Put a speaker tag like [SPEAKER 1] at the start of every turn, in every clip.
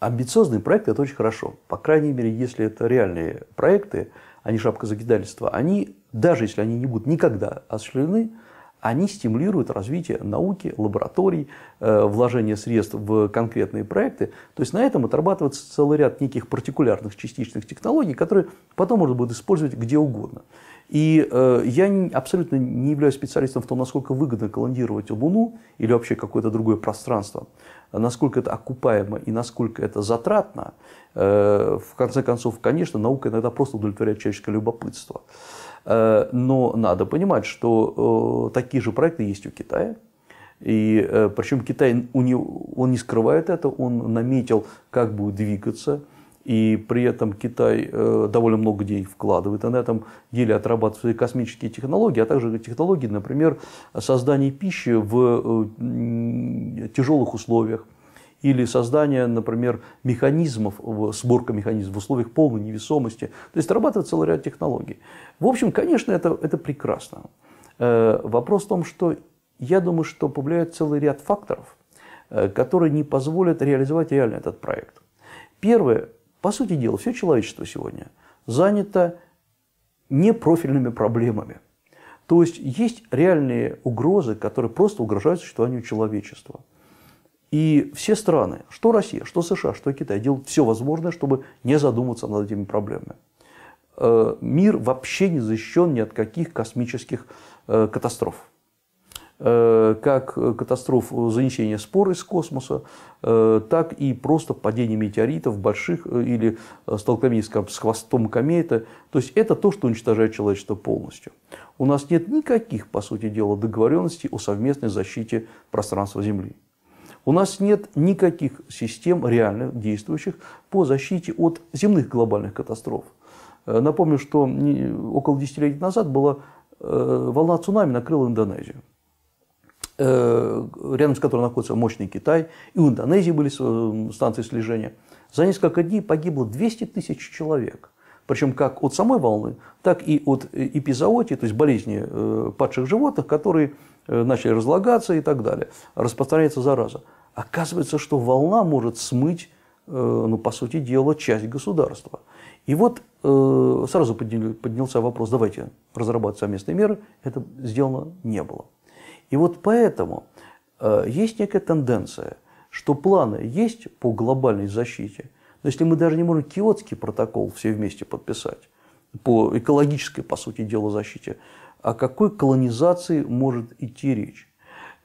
[SPEAKER 1] амбициозные проекты это очень хорошо. По крайней мере, если это реальные проекты, а не шапка закидательства, они, даже если они не будут никогда осуществлены, они стимулируют развитие науки, лабораторий, э, вложение средств в конкретные проекты. То есть на этом отрабатывается целый ряд неких партикулярных частичных технологий, которые потом можно будет использовать где угодно. И э, я абсолютно не являюсь специалистом в том, насколько выгодно колонизировать Луну или вообще какое-то другое пространство, насколько это окупаемо и насколько это затратно. Э, в конце концов, конечно, наука иногда просто удовлетворяет человеческое любопытство. Э, но надо понимать, что э, такие же проекты есть у Китая. И э, причем Китай, у него, он не скрывает это, он наметил, как будет двигаться. И при этом Китай довольно много денег вкладывает, и на этом еле отрабатывает свои космические технологии, а также технологии, например, создания пищи в тяжелых условиях, или создание, например, механизмов, сборка механизмов в условиях полной невесомости. То есть срабатывает целый ряд технологий. В общем, конечно, это, это прекрасно. Э, вопрос в том, что я думаю, что повлияет целый ряд факторов, э, которые не позволят реализовать реально этот проект. Первое, по сути дела, все человечество сегодня занято непрофильными проблемами. То есть есть реальные угрозы, которые просто угрожают существованию человечества. И все страны, что Россия, что США, что Китай, делают все возможное, чтобы не задуматься над этими проблемами. Э, мир вообще не защищен ни от каких космических э, катастроф. Э, как катастроф занесения спор из космоса, так и просто падение метеоритов больших или столкновений скажем, с хвостом кометы. То есть это то, что уничтожает человечество полностью. У нас нет никаких, по сути дела, договоренностей о совместной защите пространства Земли. У нас нет никаких систем реально действующих по защите от земных глобальных катастроф. Э, напомню, что около 10 лет назад была э, волна цунами накрыла Индонезию э, рядом с которой находится мощный Китай, и в Индонезии были станции слежения. За несколько дней погибло 200 тысяч человек. Причем как от самой волны, так и от эпизоотии, то есть болезни падших животных, которые Э, начали разлагаться и так далее. Распространяется зараза. Оказывается, что волна может смыть, э, ну, по сути дела, часть государства. И вот э, сразу поднялся вопрос, давайте разрабатывать совместные меры. Это сделано не было. И вот поэтому есть некая тенденция, что планы есть по глобальной защите, но если мы даже не можем киотский протокол все вместе подписать, по экологической, по сути дела, защите, о какой колонизации может идти речь.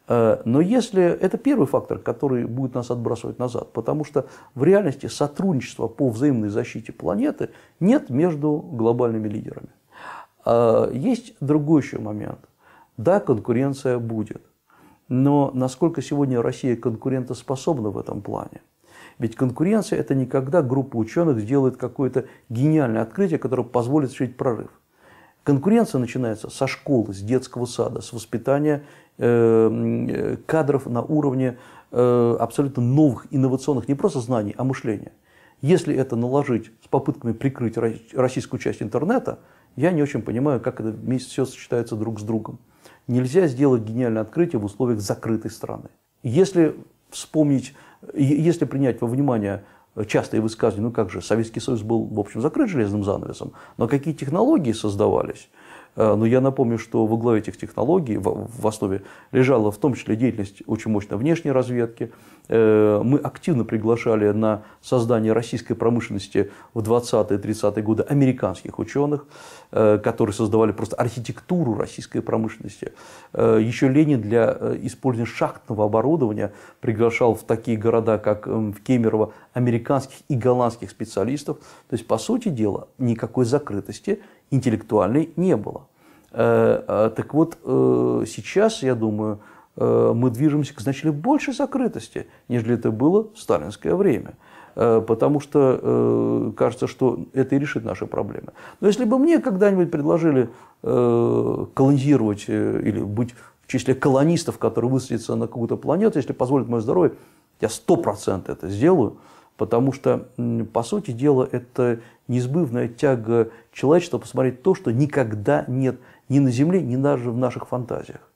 [SPEAKER 1] Э, но если это первый фактор, который будет нас отбрасывать назад, потому что в реальности сотрудничества по взаимной защите планеты нет между глобальными лидерами. Э, есть другой еще момент. Да, конкуренция будет. Но насколько сегодня Россия конкурентоспособна в этом плане? Ведь конкуренция – это не когда группа ученых сделает какое-то гениальное открытие, которое позволит решить прорыв. Конкуренция начинается со школы, с детского сада, с воспитания э, э, кадров на уровне э, абсолютно новых, инновационных, не просто знаний, а мышления. Если это наложить с попытками прикрыть российскую часть интернета, я не очень понимаю, как это вместе все сочетается друг с другом. Нельзя сделать гениальное открытие в условиях закрытой страны. Если вспомнить, если принять во внимание частые высказывания, ну как же, Советский Союз был, в общем, закрыт железным занавесом, но какие технологии создавались, Э, но я напомню, что во главе этих технологий в основе лежала в том числе деятельность очень мощной внешней разведки. Э, мы активно приглашали на создание российской промышленности в 20-30-е годы американских ученых, э, которые создавали просто архитектуру российской промышленности. Еще Ленин для использования шахтного оборудования приглашал в такие города, как эм, в Кемерово, американских и голландских специалистов. То есть, по сути дела, никакой закрытости интеллектуальной не было. Э, а так вот, э, сейчас, я думаю, э, мы движемся к значительно большей закрытости, нежели это было в сталинское время. Потому что кажется, что это и решит наши проблемы. Но если бы мне когда-нибудь предложили колонизировать или быть в числе колонистов, которые высадятся на какую-то планету, если позволит мое здоровье, я сто процентов это сделаю. Потому что, по сути дела, это неизбывная тяга человечества посмотреть то, что никогда нет ни на Земле, ни даже в наших фантазиях.